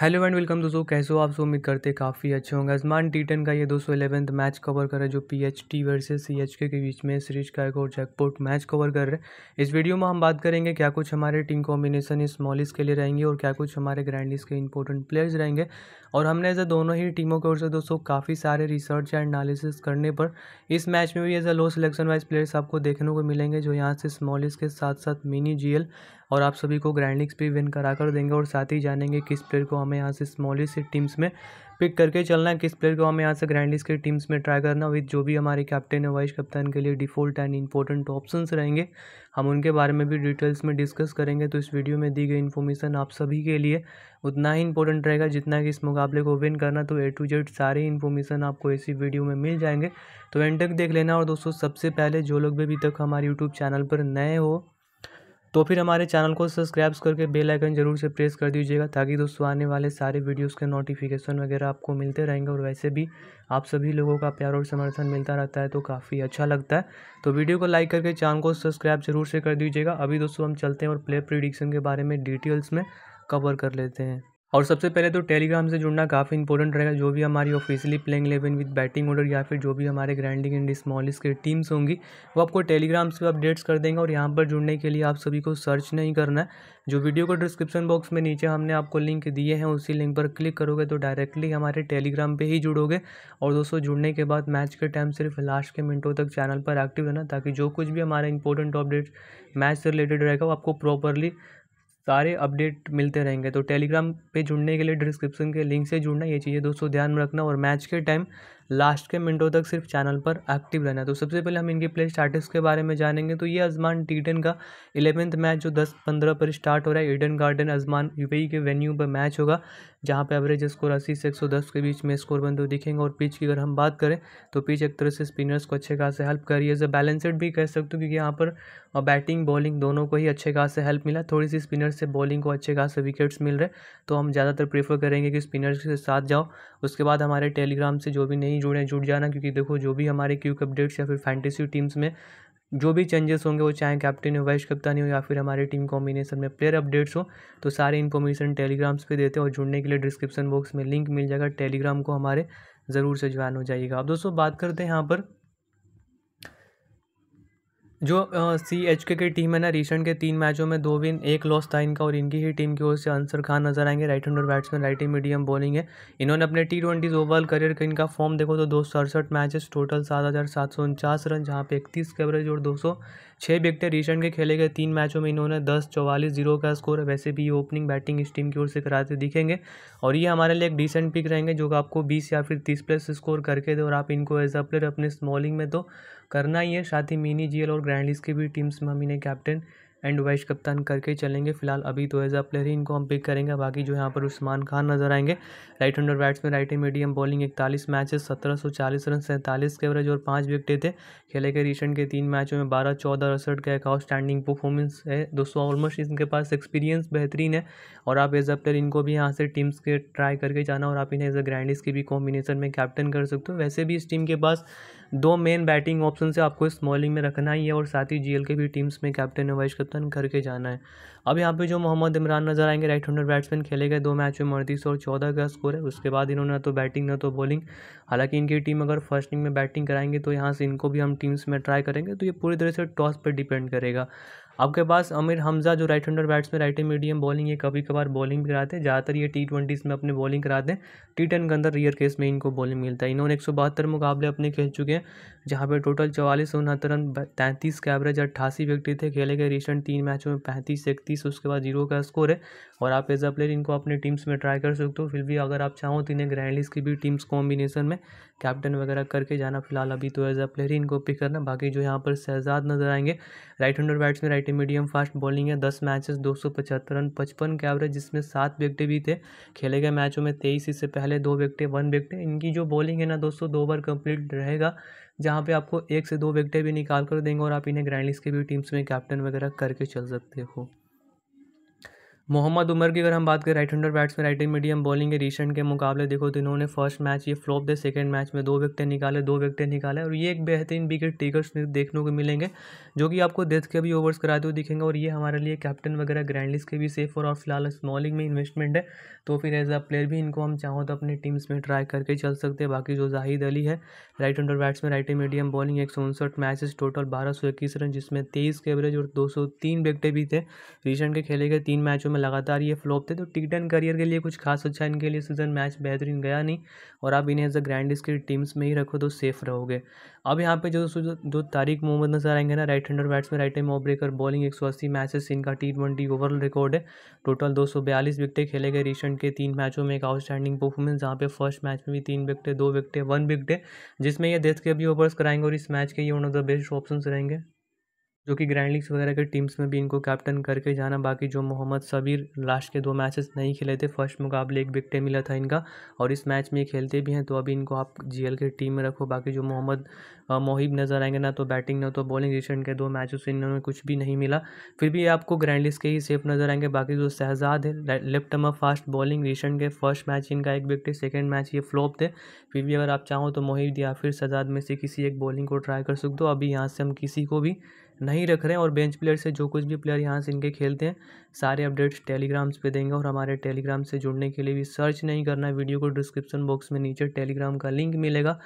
hello and welcome दोस्तों कैसे हो आप सो उम्मीद करते काफ़ी अच्छे होंगे अजमान टीटन का ये दो सौ इलेवंथ मैच कवर कर रहे हैं जो P H T versus C H K के बीच में सीरीज का एक और जैकपोर्ट मैच कवर कर रहे हैं इस वीडियो में हम बात करेंगे क्या कुछ हमारे टीम कॉम्बिनेशन इस मॉलिस के लिए रहेंगे और क्या कुछ हमारे ग्रैंड के इंपॉर्टेंट प्लेयर्स रहेंगे और हमने एज दोनों ही टीमों की ओर से दोस्तों काफ़ी सारे रिसर्च एंड एनालिसिस करने पर इस मैच में भी as a low selection wise players आपको देखने को मिलेंगे जो यहाँ से स्मॉलिस के साथ साथ मिनी जी एल और आप सभी को ग्रैंड लीग्स भी विन करा कर देंगे और साथ ही जानेंगे किस प्लेयर को हमें यहाँ से स्मॉलेस्ट टीम्स में पिक करके चलना है किस प्लेयर को हमें यहाँ से ग्रैंड लीग्स के टीम्स में ट्राई करना विद जो भी हमारे कैप्टन है वाइस कप्तान के लिए डिफ़ॉल्ट एंड इंपॉर्टेंट ऑप्शन रहेंगे हम उनके बारे में भी डिटेल्स में डिस्कस करेंगे तो इस वीडियो में दी गई इन्फॉर्मेशन आप सभी के लिए उतना ही इंपॉर्टेंट रहेगा जितना कि इस मुकाबले को विन करना तो ए टू जेड सारे इन्फॉर्मेशन आपको इसी वीडियो में मिल जाएंगे तो एंड तक देख लेना और दोस्तों सबसे पहले जो लोग भी अभी तक हमारे यूट्यूब चैनल पर नए हो तो फिर हमारे चैनल को सब्सक्राइब करके बेल आइकन जरूर से प्रेस कर दीजिएगा ताकि दोस्तों आने वाले सारे वीडियोस के नोटिफिकेशन वगैरह आपको मिलते रहेंगे और वैसे भी आप सभी लोगों का प्यार और समर्थन मिलता रहता है तो काफ़ी अच्छा लगता है तो वीडियो को लाइक करके चैनल को सब्सक्राइब जरूर से कर दीजिएगा अभी दोस्तों हम चलते हैं और प्ले प्रिडिक्शन के बारे में डिटेल्स में कवर कर लेते हैं और सबसे पहले तो टेलीग्राम से जुड़ना काफ़ी इंपॉर्टेंट रहेगा जो भी हमारी officially playing eleven with batting order या फिर जो भी हमारे ग्रैंडिंग एंड स्मॉलिस की टीम्स होंगी वो आपको टेलीग्राम से अपडेट्स कर देंगे और यहाँ पर जुड़ने के लिए आप सभी को सर्च नहीं करना है जो वीडियो को डिस्क्रिप्शन बॉक्स में नीचे हमने आपको लिंक दिए हैं उसी लिंक पर क्लिक करोगे तो डायरेक्टली हमारे टेलीग्राम पर ही जुड़ोगे और दोस्तों जुड़ने के बाद मैच के टाइम सिर्फ लास्ट के मिनटों तक चैनल पर एक्टिव रहना ताकि जो कुछ भी हमारा इंपॉर्टेंट अपडेट मैच से रिलेटेड रहेगा वो आपको प्रॉपरली सारे अपडेट मिलते रहेंगे तो टेलीग्राम पे जुड़ने के लिए डिस्क्रिप्शन के लिंक से जुड़ना ये चीज़ें दोस्तों ध्यान में रखना और मैच के टाइम लास्ट के मिनटों तक सिर्फ चैनल पर एक्टिव रहना है तो सबसे पहले हम इनके प्ले स्टार्टिस के बारे में जानेंगे तो ये अजमान टी टेन का इलेवेंथ मैच जो दस पंद्रह पर स्टार्ट हो रहा है ईडन गार्डन अजमान यू के वेन्यू पर मैच होगा जहाँ पर एवरेज स्कोर अस्सी से एक के बीच में स्कोर बंद हुए दिखेंगे और पिच की अगर हम बात करें तो पिच एक तरह से स्पिनर्स को अच्छे खास हेल्प करी एज अ बैलेंसड भी कह सकते हो क्योंकि यहाँ पर बैटिंग बॉलिंग दोनों को ही अच्छे खास हेल्प मिला थोड़ी सी स्पिनर्स से बॉलिंग को अच्छे खास विकेट्स मिल रहे तो हम ज़्यादातर प्रेफर करेंगे कि स्पिनर्स के साथ जाओ उसके बाद हमारे टेलीग्राम से जो भी नई नहीं जुड़े जुड़ जाना क्योंकि देखो जो भी हमारे क्यूक अपडेट्स या फिर फैंटेसी टीम्स में जो भी चेंजेस होंगे वो चाहे कैप्टन हो वाइस कप्तानी हो या फिर हमारे टीम कॉम्बिनेशन में प्लेयर अपडेट्स हो तो सारे इन्फॉर्मेशन टेलीग्राम्स पे देते हैं और जुड़ने के लिए डिस्क्रिप्शन बॉक्स में लिंक मिल जाएगा टेलीग्राम को हमारे ज़रूर से ज्वाइन हो जाइएगा अब दोस्तों बात करते हैं यहाँ पर जो सी एच के की टीम है ना रिसेंट के तीन मैचों में दो विन एक लॉस था इनका और इनकी ही टीम की ओर से अंसर खान नजर आएंगे राइट और बैट्समैन राइट ही मीडियम बॉलिंग है इन्होंने अपने टी ट्वेंटी ओवरऑल करियर का इनका फॉर्म देखो तो दो सड़सठ मैचेस टोटल सात हज़ार सात सौ उनचास रन जहाँ पे इकतीस के एवरेज और दो सौ छः विकेट रिसेंट के खेले गए तीन मैचों में इन्होंने दस चौवालीस जीरो का स्कोर वैसे भी ओपनिंग बैटिंग इस टीम की ओर से कराते दिखेंगे और ये हमारे लिए एक डिसेंट पिक रहेंगे जो आपको बीस या फिर तीस प्लस स्कोर करके दो और आप इनको एज अ प्लेयर अपने स्मॉलिंग में तो करना ही है साथ ही मिनी जीएल और ग्रैंडिस की भी टीम्स में हम इन्हें कैप्टन एंड वाइस कप्तान करके चलेंगे फिलहाल अभी तो एज अ प्लेयर ही इनको हम पिक करेंगे बाकी जो यहाँ पर उस्मान खान नजर आएंगे right batsman right and medium bowling इकतालीस मैचेस सत्रह सौ चालीस रन सैंतालीस के एवरेज और पाँच विकटें थे खेले गए रिसेंट के तीन मैचों में बारह चौदह अड़सठ का एक आउटस्टैंडिंग परफॉर्मेंस है दोस्तों ऑलमोस्ट इनके पास एक्सपीरियंस बेहतरीन है और आप एज अ प्लेयर इनको भी यहाँ से टीम्स के ट्राई करके जाना और आप इन्हें एज अ ग्रैंडिस के भी कॉम्बिनेशन में कैप्टन कर सकते हो वैसे भी इस टीम के पास दो मेन बैटिंग ऑप्शन से आपको स्मॉलिंग में रखना ही है और साथ ही एल के भी टीम्स में कैप्टन है वैश परिवर्तन करके जाना है अब यहाँ पे जो मोहम्मद इमरान नजर आएंगे राइट हंडर बैट्समैन खेले गए दो मैच में मर्दी सौ चौदह का स्कोर है उसके बाद इन्होंने ना तो बैटिंग ना तो बॉलिंग हालांकि इनकी टीम अगर फर्स्ट इनिंग में बैटिंग कराएंगे तो यहाँ से इनको भी हम टीम्स में ट्राई करेंगे तो ये पूरी तरह से टॉस पर डिपेंड करेगा आपके पास अमिर हमजा जो right hander batsman right medium bowling ये कभी कभार बॉलिंग भी कराते हैं ज़्यादातर ये टी ट्वेंटीज़ में अपने बॉलिंग कराते हैं टी टेन के अंदर रियर केस में इनको बॉलिंग मिलता है इन्होंने एक सौ बहत्तर मुकाबले अपने खेल चुके हैं जहाँ पर टोटल चवालीस उनहत्तर रन तैंतीस का एवरेज अट्ठासी विकेट थे खेले गए रिसेंट तीन मैचों में पैंतीस इकतीस उसके बाद जीरो का स्कोर है और आप एज अ प्लेयर इनको अपने टीम्स में ट्राई कर सकते हो फिर भी अगर आप चाहो तो इन्हें ग्रैंड की भी टीम्स कॉम्बिनेशन में कैप्टन वगैरह करके जाना फिलहाल अभी तो एज अ प्लेयर ही इनको पिक करना बाकी जो यहाँ पर शहजाद नजर आएंगे right batsman right medium fast bowling है दस मैचेस दो सौ पचहत्तर रन पचपन के एवरेज जिसमें सात विकटे भी थे खेले गए मैचों में तेईस इससे पहले दो विकटे वन विकटे इनकी जो बॉलिंग है ना दोस्तों दो ओवर कंप्लीट रहेगा जहाँ पे आपको एक से दो विकटें भी निकाल कर देंगे और आप इन्हें ग्रैंड के भी टीम्स में कैप्टन वगैरह करके चल सकते हो मोहम्मद उमर की अगर हम बात करें राइट हैंडर में राइट मीडियम बॉलिंग के रिसेंट के मुकाबले देखो तो इन्होंने फर्स्ट मैच ये फ्लॉप दे सेकेंड मैच में दो विकेट निकाले दो विकेट निकाले और ये एक बेहतरीन विकेट टेकर्स देखने को मिलेंगे जो कि आपको डेथ के भी ओवर्स कराते हुए दिखेंगे और ये हमारे लिए कैप्टन वगैरह ग्रैंडलिस के भी सेफ और, और फिलहाल स्मॉलिंग में इन्वेस्टमेंट है तो फिर एज अ प्लेयर भी इनको हम चाहो तो अपनी टीम्स में ट्राई करके चल सकते हैं बाकी जो जाहिद अली है राइट हैंडर में राइट मीडियम बॉलिंग एक सौ उनसठ मैचेस टोटल बारह सौ इक्कीस रन जिसमें तेईस के एवरेज और दो सौ तीन भी थे रिसेंट के खेले गए तीन मैचों में में लगातार ये फ्लॉप थे तो टिकटन करियर के लिए कुछ खास अच्छा इनके लिए सीजन मैच बेहतरीन गया नहीं और आप इन्हें एज अ ग्रैंड की टीम्स में ही रखो तो सेफ रहोगे अब यहाँ पे जो जो तारिक मोहम्मद नजर आएंगे ना राइट हैंडर में राइट टाइम ब्रेकर बॉलिंग एक सौ अस्सी मैचेस इनका टी ट्वेंटी ओवरऑल रिकॉर्ड है टोटल दो सौ बयालीस विकटें खेले गए रिसेंट के तीन मैचों में एक आउटस्टैंडिंग परफॉर्मेंस जहाँ पे फर्स्ट मैच में भी तीन विकटें दो विकटें वन विकटें जिसमें यह देश के अभी ओवर्स कराएंगे और इस मैच के ये one of the best option रहेंगे जो कि ग्रैंड लीग्स वगैरह के टीम्स में भी इनको कैप्टन करके जाना बाकी जो मोहम्मद सबीर लास्ट के दो मैचेस नहीं खेले थे फर्स्ट मुकाबले एक विकटे मिला था इनका और इस मैच में ये खेलते भी हैं तो अभी इनको आप जी के टीम में रखो बाकी जो मोहम्मद मोहिब नज़र आएंगे ना तो बैटिंग ना तो बॉलिंग रिसेंट के दो मैचों से इन्होंने कुछ भी नहीं मिला फिर भी आपको ग्रैंड लीग्स के ही सेफ नज़र आएंगे बाकी जो शहजाद है left term fast bowling recent के फर्स्ट मैच इनका एक विकटे सेकेंड मैच ये फ्लॉप थे फिर भी अगर आप चाहो तो मोहिब या फिर शहजाद में से किसी एक बॉलिंग को ट्राई कर सकते हो अभी यहाँ से हम किसी को भी नहीं रख रहे हैं और बेंच प्लेयर से जो कुछ भी प्लेयर यहाँ से इनके खेलते हैं सारे अपडेट्स टेलीग्राम्स पे देंगे और हमारे टेलीग्राम से जुड़ने के लिए भी सर्च नहीं करना वीडियो को डिस्क्रिप्शन बॉक्स में नीचे टेलीग्राम का लिंक मिलेगा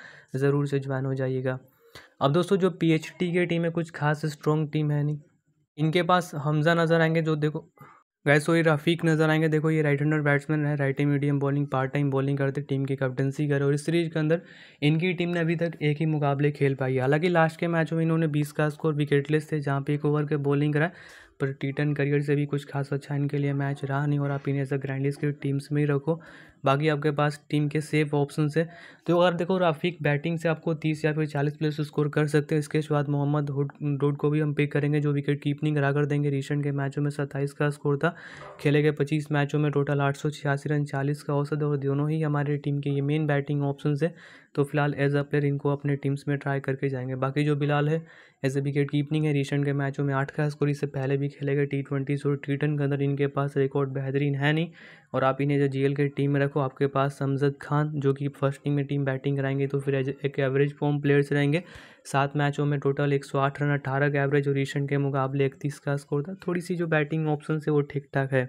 ज़रूर से ज्वाइन हो जाइएगा अब दोस्तों जो पी की टीम है कुछ खास स्ट्रॉन्ग टीम है नहीं इनके पास हमजा नज़र आएंगे जो देखो गैस तो रफीक नजर आएंगे देखो ये राइट हैंडर बैट्समैन है right medium bowling part time bowling करते टीम की कैप्टनसी करे और इस सीरीज के अंदर इनकी टीम ने अभी तक एक ही मुकाबले खेल पाई है हालांकि लास्ट के मैच में इन्होंने बीस का स्कोर विकेटलेस थे जहाँ पे एक ओवर के बॉलिंग करा पर टी टेन करियर से भी कुछ खास अच्छा इनके लिए मैच रहा नहीं और आप इन्हें एज अ ग्रैंड की टीम्स में ही रखो बाकी आपके पास टीम के सेफ ऑप्शन है तो अगर देखो राफिक बैटिंग से आपको तीस या फिर चालीस प्लेयर्स स्कोर कर सकते हैं इसके बाद मोहम्मद डोड को भी हम पिक करेंगे जो विकेट कीपिंग करा कर देंगे रिसेंट के मैचों में सत्ताईस का स्कोर था खेले गए पच्चीस मैचों में टोटल आठ रन चालीस का औसत और दोनों ही हमारे टीम के ये मेन बैटिंग ऑप्शन है तो फिलहाल एज अ प्लेयर इनको अपने टीम्स में ट्राई करके जाएंगे बाकी जो बिलाल है एज ए विकेट कीपनिंग है रिसेंट के मैचों में आठ का स्कोर इससे पहले भी खेले गए टी ट्वेंटीज़ और टी के अंदर इनके पास रिकॉर्ड बेहतरीन है नहीं और आप इन्हें जो जी के टीम में रख को आपके पास समजद खान जो कि फर्स्ट टीम में टीम बैटिंग कराएंगे तो फिर एक एवरेज फॉर्म प्लेयर्स रहेंगे सात मैचों में टोटल एक सौ आठ रन अठारह का एवरेज और रिसेंट के मुकाबले इकतीस का स्कोर था थोड़ी सी जो बैटिंग ऑप्शन है वो ठीक ठाक है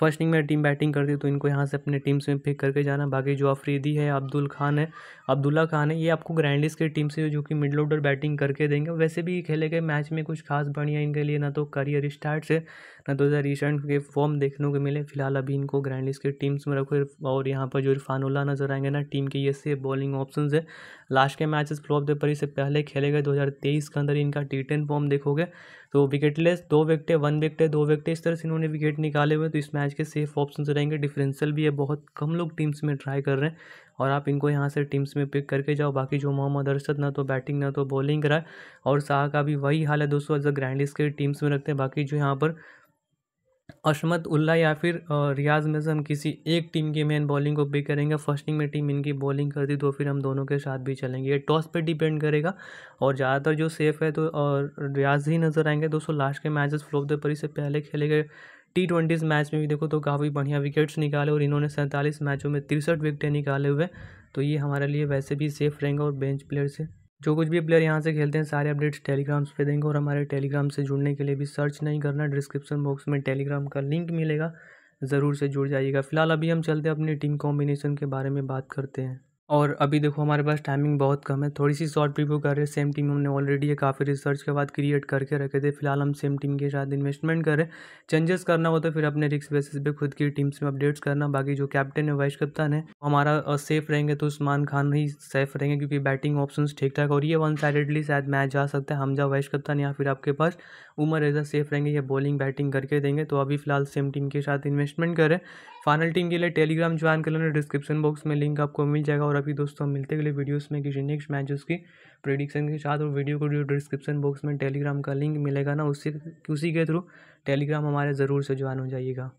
फर्स्ट इनिंग में टीम बैटिंग करती है तो इनको यहाँ से अपने टीम से पिक करके जाना बाकी जो अफरीदी है अब्दुल खान है अब्दुल्ला खान है ये आपको ग्रैंडिस की टीम से जो कि मिडल ऑर्डर बैटिंग करके देंगे वैसे भी खेले गए मैच में कुछ खास बढ़िया इनके लिए ना तो करियर स्टार्ट से ना तो रिसेंट के फॉर्म देखने को मिले फिलहाल अभी इनको ग्रैंडिस के टीम्स में रखो और यहाँ पर जो इरफानुल्ला नजर आएंगे ना टीम के ये से बॉलिंग ऑप्शन है लास्ट के मैचेस फ्लॉप दे पर इससे पहले खेले गए दो के अंदर इनका टी टेन फॉर्म देखोगे तो विकेटलेस दो विकटे वन विकेट दो विकटे इस तरह से इन्होंने विकेट निकाले हुए तो इस मैच के सेफ ऑप्शन रहेंगे डिफरेंशियल भी है बहुत कम लोग टीम्स में ट्राई कर रहे हैं और आप इनको यहाँ से टीम्स में पिक करके जाओ बाकी जो मोहम्मद अरशद ना तो बैटिंग ना तो बॉलिंग कराए और शाह का भी वही हाल है दोस्तों एज अ ग्रैंड इसके टीम्स में रखते हैं बाकी जो यहाँ पर असमत उल्ला या फिर रियाज में से हम किसी एक टीम की मेन बॉलिंग को पिक करेंगे फर्स्टिंग में टीम इनकी बॉलिंग कर दी तो फिर हम दोनों के साथ भी चलेंगे ये टॉस पे डिपेंड करेगा और ज़्यादातर जो सेफ है तो और रियाज ही नज़र आएंगे दोस्तों लास्ट के मैचेस फ्लोप द पर इससे पहले खेले गए टी ट्वेंटीज़ मैच में भी देखो तो काफ़ी बढ़िया विकेट्स निकाले और इन्होंने सैंतालीस मैचों में तिरसठ विकेटें निकाले हुए तो ये हमारे लिए वैसे भी सेफ रहेंगे और बेंच प्लेयर से जो कुछ भी प्लेयर यहाँ से खेलते हैं सारे अपडेट्स टेलीग्राम्स पे देंगे और हमारे टेलीग्राम से जुड़ने के लिए भी सर्च नहीं करना डिस्क्रिप्शन बॉक्स में टेलीग्राम का लिंक मिलेगा ज़रूर से जुड़ जाइएगा फिलहाल अभी हम चलते हैं अपनी टीम कॉम्बिनेशन के बारे में बात करते हैं और अभी देखो हमारे पास टाइमिंग बहुत कम है थोड़ी सी शॉर्ट रिव्यू कर रहे हैं सेम टीम हमने ऑलरेडी ये काफ़ी रिसर्च के बाद क्रिएट करके रखे थे फिलहाल हम सेम टीम के साथ इन्वेस्टमेंट कर रहे हैं चेंजेस करना हो तो फिर अपने रिक्स बेसिस पे खुद की टीम्स में अपडेट्स करना बाकी जो कैप्टन है वाइस कप्तान है हमारा सेफ रहेंगे तो उस्मान खान ही सेफ रहेंगे क्योंकि बैटिंग ऑप्शन ठीक ठाक और ये वन साइडेडली शायद मैच जा सकता है हमजा वाइस कप्तान या फिर आपके पास उमर रेजा सेफ रहेंगे या बॉलिंग बैटिंग करके देंगे तो अभी फिलहाल सेम टीम के साथ इन्वेस्टमेंट करें फाइनल टीम के लिए टेलीग्राम ज्वाइन कर लेना डिस्क्रिप्शन बॉक्स में लिंक आपको मिल जाएगा और अभी दोस्तों हम मिलते अगले वीडियोस में किसी नेक्स्ट मैचेस की प्रिडिक्शन के साथ और वीडियो को जो डिस्क्रिप्शन बॉक्स में टेलीग्राम का लिंक मिलेगा ना उससे उसी के थ्रू टेलीग्राम हमारे ज़रूर से ज्वाइन हो जाइएगा